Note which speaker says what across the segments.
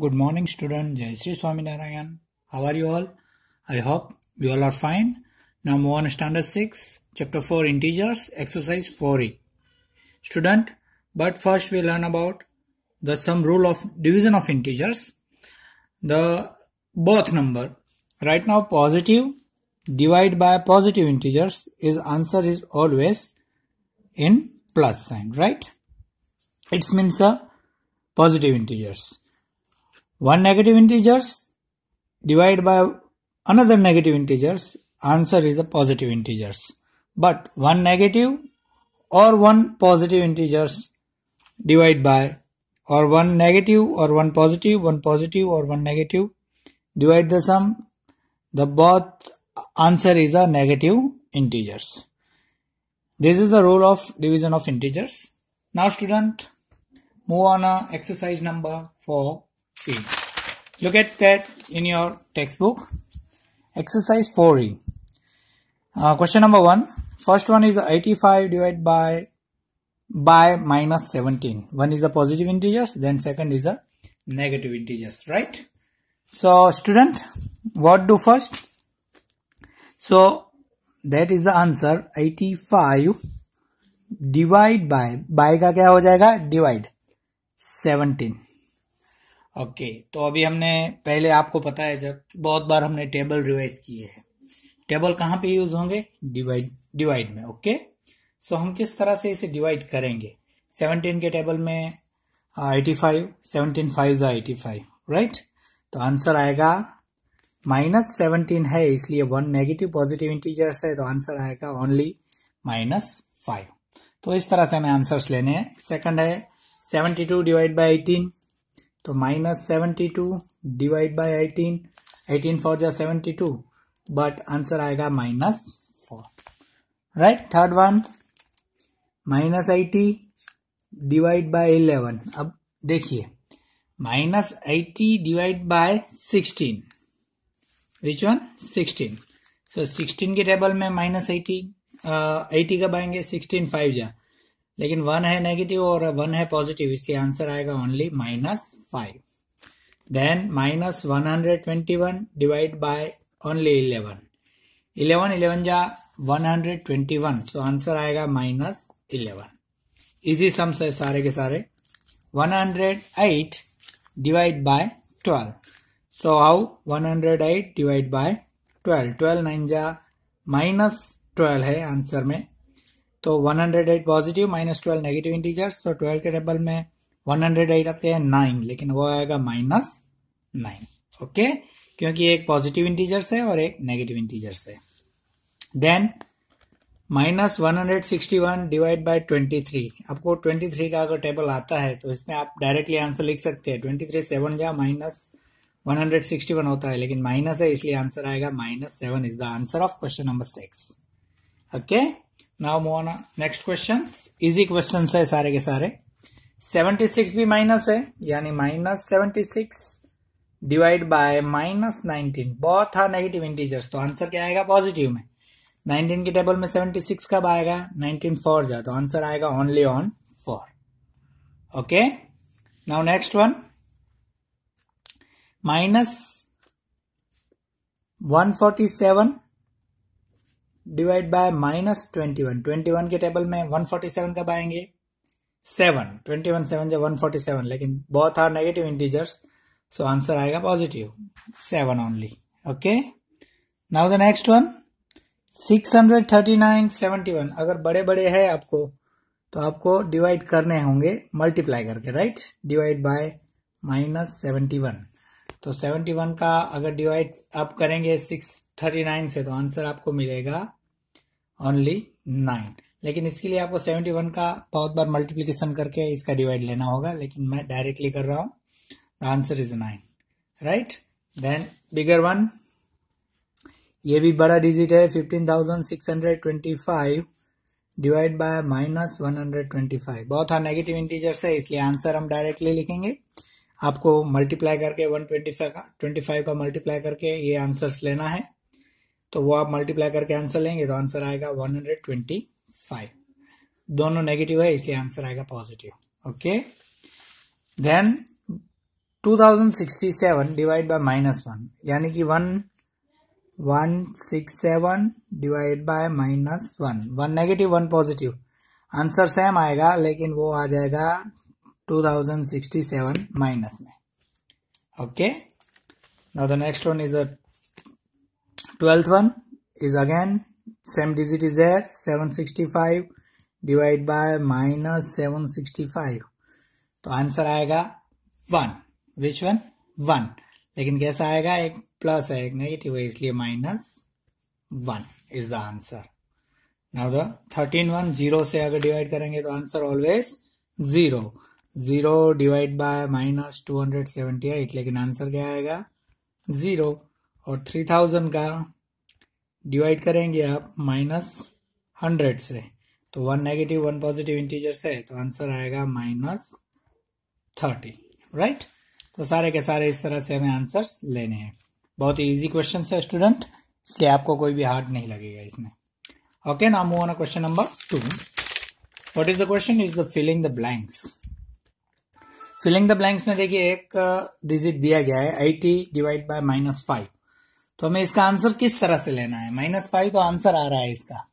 Speaker 1: Good morning, student. Jai Sri Swaminarayan. How are you all? I hope you all are fine. Now move on Standard 6, Chapter 4 Integers, Exercise 4e. Student, but first we learn about the some rule of division of integers. The both number. Right now positive divide by positive integers is answer is always in plus sign, right? It means a uh, positive integers one negative integers divided by another negative integers answer is a positive integers but one negative or one positive integers divided by or one negative or one positive one positive or one negative divide the sum the both answer is a negative integers this is the rule of division of integers now student move on a uh, exercise number 4 See, look at that in your textbook. Exercise 4e. Uh, question number 1. First one is 85 divided by by minus 17. One is a positive integers, then second is a negative integers, right? So student, what do first? So that is the answer 85 divided by by. क्या हो जाएगा Divide 17 okay okay, तो अभी हमने पहले आपको पता है जब बहुत बार हमने टेबल रिवाइज किए हैं टेबल कहाँ पे यूज होंगे डिवाइड डिवाइड में ओके okay? सो so, हम किस तरह से इसे डिवाइड करेंगे सेवनटीन के टेबल में एटी फाइव सेवनटीन फाइव ज़ा एटी फाइव राइट तो आंसर आएगा माइनस सेवनटीन है इसलिए वन नेगेटिव पॉजिटिव इंटीजर्स है तो आंसर आएगा ओनली माइनस फाइव तो इस तरह से हमें आंसर्स लेने हैं सेकंड है seventy two divide by eighteen तो minus seventy two divide by eighteen eighteen four जा सेवेंटी टू बट आंसर आएगा minus four right third one minus eighty divide by eleven अब देखिए minus eighty divide by sixteen which one sixteen so sixteen के table में minus eighty eighty कब आएंगे sixteen five जा लेकिन वन है नेगेटिव और वन है पॉजिटिव इसलिए आंसर आएगा only minus five then minus one hundred twenty one divide by only eleven eleven eleven जा one hundred twenty one so answer आएगा माइनस इलेवन इजी सम्स है सारे के सारे one hundred eight divide by twelve so how one hundred eight divide by twelve twelve nine जा minus twelve है answer में तो 108 positive minus twelve negative integers तो 12 के टेबल में 108 हंड्रेड रखते हैं नाइन लेकिन वो आएगा माइनस नाइन ओके क्योंकि एक पॉजिटिव इंटीजर्स है और एक नेगेटिव इंटीजर्स है then minus one hundred sixty one divide by twenty three आपको ट्वेंटी थ्री का अगर टेबल आता है तो इसमें आप डायरेक्टली आंसर लिख सकते हैं ट्वेंटी थ्री सेवन जा minus one hundred sixty one होता है लेकिन माइनस है इसलिए आंसर आएगा minus seven is the answer of question number six okay now move on next question easy question है सारे के सारे सेवेंटी सिक्स भी माइनस है यानी minus seventy six divide by minus nineteen बहुत था नेगेटिव इंटीजर्स तो आंसर क्या आएगा पॉजिटिव में नाइनटीन के टेबल में सेवेंटी सिक्स कब आएगा नाइनटीन फोर जाए तो आंसर आएगा only on four okay now next one minus one forty seven divide by minus twenty one twenty one के टेबल में वन फोर्टी सेवन कब आएंगे सेवन ट्वेंटी वन सेवन जब वन फोर्टी सेवन लेकिन बहुत are negative integers so answer आएगा positive seven only okay now the next one six hundred thirty nine seventy one अगर बड़े बड़े है आपको तो आपको डिवाइड करने होंगे मल्टीप्लाई करके right divide by minus seventy one तो सेवेंटी वन का अगर डिवाइड आप करेंगे सिक्स थर्टी नाइन से तो आंसर आपको मिलेगा ओनली नाइन लेकिन इसके लिए आपको सेवेंटी वन का बहुत बार मल्टीप्लीकेशन करके इसका डिवाइड लेना होगा लेकिन मैं डायरेक्टली कर रहा हूँ the answer is nine right then bigger one ये भी बड़ा डिजिट है fifteen thousand six hundred twenty five divide by minus one hundred twenty five बहुत हाँ नेगेटिव इंटीजर्स है इसलिए आंसर हम डायरेक्टली लिखेंगे आपको मल्टीप्लाई करके वन ट्वेंटी फाइव का ट्वेंटी फाइव का मल्टीप्लाई करके ये आंसर्स लेना है तो वो आप मल्टीप्लाई करके आंसर लेंगे तो आंसर आएगा 125 दोनों नेगेटिव है इसलिए आंसर आएगा positive okay then 2067 divide by minus one यानी कि one one six seven divide by minus one one negative one positive answer same आएगा लेकिन वो आ जाएगा 2067 माइनस में okay now the next one is a 12th one is again same digit is there 765 divide by minus 765 तो answer आएगा one which one one लेकिन कैसा आएगा एक प्लस है एक नेगेटिव है इसलिए minus one is the answer now the thirteen one zero से अगर डिवाइड करेंगे तो answer always zero zero divide by minus two hundred seventy eight लेकिन आंसर क्या आएगा जीरो और थ्री थाउजेंड का डिवाइड करेंगे आप माइनस हंड्रेड से तो one negative one positive integer से तो आंसर आएगा माइनस थर्टी राइट तो सारे के सारे इस तरह से हमें आंसर्स लेने हैं बहुत ही इजी क्वेश्चन है स्टूडेंट इसलिए आपको कोई भी हार्ड नहीं लगेगा इसमें ओके ना move on question number two what is the question is the filling the blanks filling the blanks में देखिए एक डिजिट दिया गया है eighty divide by minus five तो हमें इसका आंसर किस तरह से लेना है माइनस फाइव तो आंसर आ रहा है इसका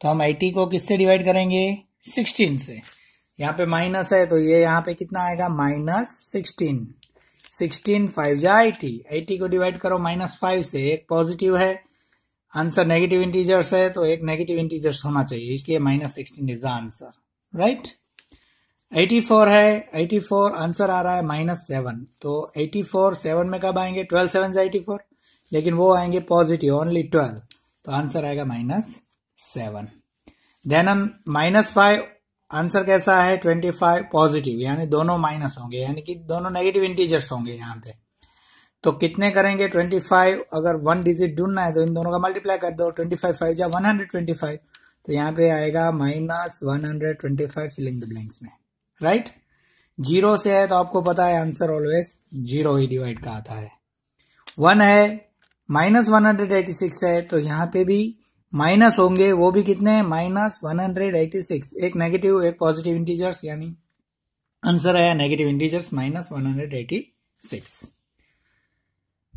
Speaker 1: तो हम एटी को किससे डिवाइड करेंगे सिक्सटीन से यहाँ पे माइनस है तो ये यहाँ पे कितना आएगा माइनस सिक्सटीन सिक्सटीन फाइव या एटी टी को डिवाइड करो माइनस फाइव से एक पॉजिटिव है आंसर नेगेटिव इंटीजर्स है तो एक नेगेटिव इंटीजर्स होना चाहिए इसलिए minus sixteen is the answer right eighty four है एटी फोर आंसर आ रहा है माइनस सेवन तो एटी फोर सेवन में कब आएंगे ट्वेल्व सेवन एटी फोर लेकिन वो आएंगे पॉजिटिव ओनली ट्वेल्व तो आंसर आएगा minus seven then minus five answer कैसा है ट्वेंटी फाइव पॉजिटिव यानी दोनों माइनस होंगे यानी कि दोनों नेगेटिव इंटीजर्स होंगे यहाँ पे तो कितने करेंगे ट्वेंटी फाइव अगर वन डिजिट ढूंढना है तो इन दोनों का मल्टीप्लाई कर दो ट्वेंटी फाइव फाइव या वन हंड्रेड ट्वेंटी फाइव तो यहाँ पे आएगा minus one hundred twenty five filling the blanks में राइट जीरो से है तो आपको पता है आंसर ऑलवेज जीरो ही डिवाइड का आता है वन है minus one hundred eighty six है तो यहाँ पे भी माइनस होंगे वो भी कितने हैं minus one hundred eighty six एक नेगेटिव एक पॉजिटिव इंटीजर्स यानी आंसर आया negative integers minus one hundred eighty six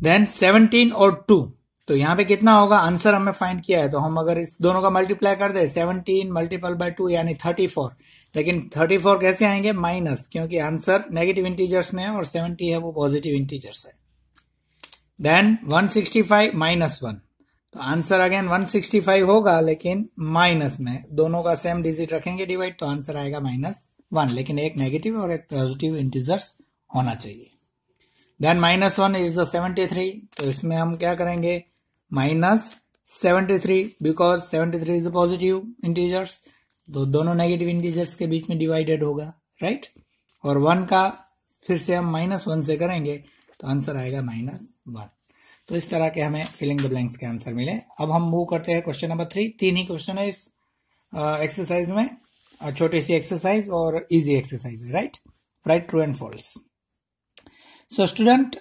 Speaker 1: then seventeen और टू तो यहाँ पे कितना होगा आंसर हमें फाइंड किया है तो हम अगर इस दोनों का मल्टीप्लाई कर दे सेवनटीन मल्टीपल बाय टू यानी थर्टी फोर लेकिन थर्टी फोर कैसे आएंगे माइनस क्योंकि आंसर नेगेटिव इंटीजर्स में है और सेवनटी है वो पॉजिटिव इंटीजर्स है देन 165 माइनस वन तो आंसर अगेन 165 होगा लेकिन माइनस में दोनों का सेम डिजिट रखेंगे डिवाइड तो आंसर आएगा माइनस वन लेकिन एक नेगेटिव और एक पॉजिटिव इंटीजर्स होना चाहिए then minus one is the seventy three तो इसमें हम क्या करेंगे minus seventy three because seventy three is the positive integers तो दोनों नेगेटिव इंटीजर्स के बीच में डिवाइडेड होगा राइट और वन का फिर से हम माइनस वन से करेंगे तो आंसर आएगा माइनस वन तो इस तरह के हमें फिलिंग द ब्लैंक्स के आंसर मिले अब हम मूव करते हैं क्वेश्चन नंबर थ्री तीन ही क्वेश्चन है इस एक्सरसाइज uh, में uh, छोटी सी एक्सरसाइज और इजी एक्सरसाइज है right right true and false so student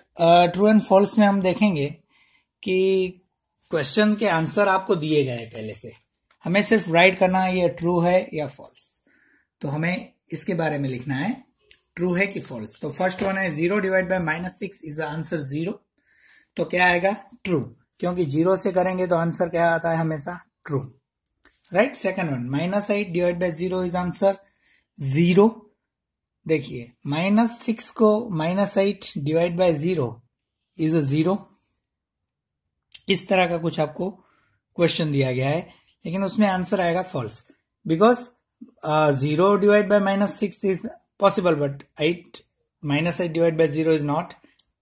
Speaker 1: true and false में हम देखेंगे कि क्वेश्चन के आंसर आपको दिए गए पहले से हमें सिर्फ राइट करना है ये ट्रू है या फॉल्स तो हमें इसके बारे में लिखना है ट्रू है कि फॉल्स तो फर्स्ट वन है zero divide by minus six is answer zero तो क्या आएगा ट्रू क्योंकि जीरो से करेंगे तो आंसर क्या आता है हमेशा true right second one minus eight divide by zero is answer zero देखिए माइनस सिक्स को minus eight divide by zero is a zero इस तरह का कुछ आपको क्वेश्चन दिया गया है लेकिन उसमें आंसर आएगा false because zero divide by minus six is possible but 8 minus 8 divided by 0 is not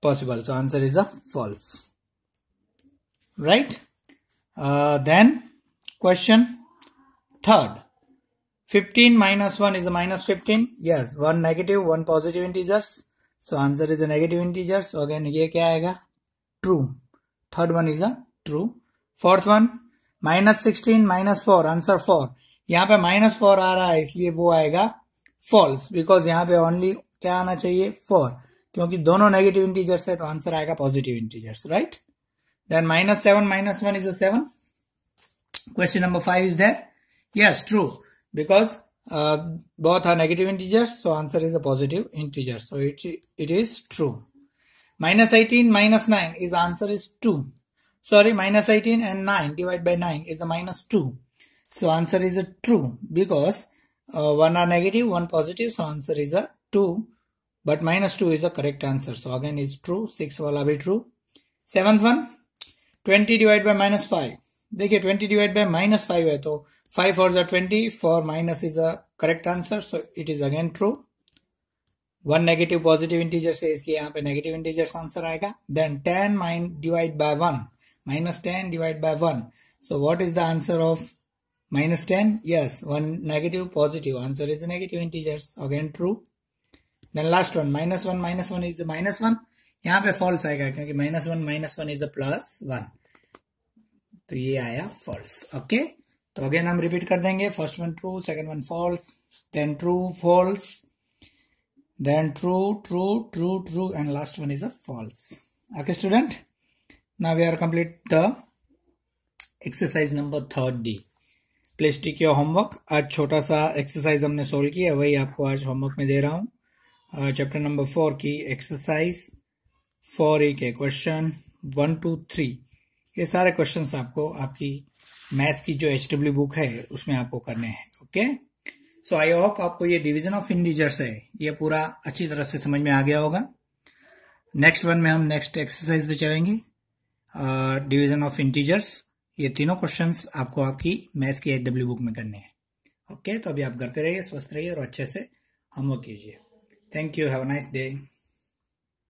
Speaker 1: possible so answer is a false right uh, then question third 15 minus 1 is a minus 15 yes one negative one positive integers so answer is a negative integer so again ye kya aayega true third one is a true fourth one minus 16 minus 4 answer 4 यहाँ पे minus 4 आ रहा है इसलिए वो आएगा false because यहाँ पे only क्या आना चाहिए फोर क्योंकि दोनों नेगेटिव इंटीजर्स है तो आंसर आएगा positive integers right then minus seven minus one is a seven question number five is there yes true because both are negative integers so answer is a positive integer so it it is true minus 18 minus 9 is answer is 2 sorry minus 18 and 9 divided by 9 is a minus 2 so answer is a true because uh, one are negative, one positive, so answer is a 2. But minus 2 is a correct answer. So again is true. 6 will be true. Seventh one, 20 divided by minus 5. देखिए 20 divided by minus 5 है तो 5 for the 20, for minus is a correct answer. So it is again true. One negative positive integer से इसलिए यहाँ पे negative integer answer आएगा then ten mine divide by one minus ten divide by one so what is the answer of minus 10 yes one negative positive answer is negative integers again true then last one minus 1 minus 1 is minus 1 यहाँ पे false आएगा क्योंकि minus 1 minus 1 is plus 1 So ये आया false okay So again I हम repeat कर देंगे first one true second one false then true false then true true true true and last one is a false okay student now we are complete the exercise number third D please tick your homework आज छोटा सा exercise हमने solve किया वही आपको आज homework में दे रहा हूँ चैप्टर नंबर फोर की एक्सरसाइज फोर ए के क्वेश्चन वन टू थ्री ये सारे क्वेश्चन आपको आपकी मैथ्स की जो एच डब्ल्यू बुक है उसमें आपको करने हैं ओके सो आई होप आपको ये डिविजन ऑफ इंडिजर्स है ये पूरा अच्छी तरह से समझ में आ गया होगा नेक्स्ट वन में हम नेक्स्ट एक्सरसाइज पे चलेंगे डिवीजन ऑफ इंटीजर्स ये तीनों क्वेश्चन आपको आपकी मैथ्स की एच डब्ल्यू बुक में करने हैं ओके तो अभी आप घर पर रहिए स्वस्थ रहिए और अच्छे से होमवर्क कीजिए thank you have a nice day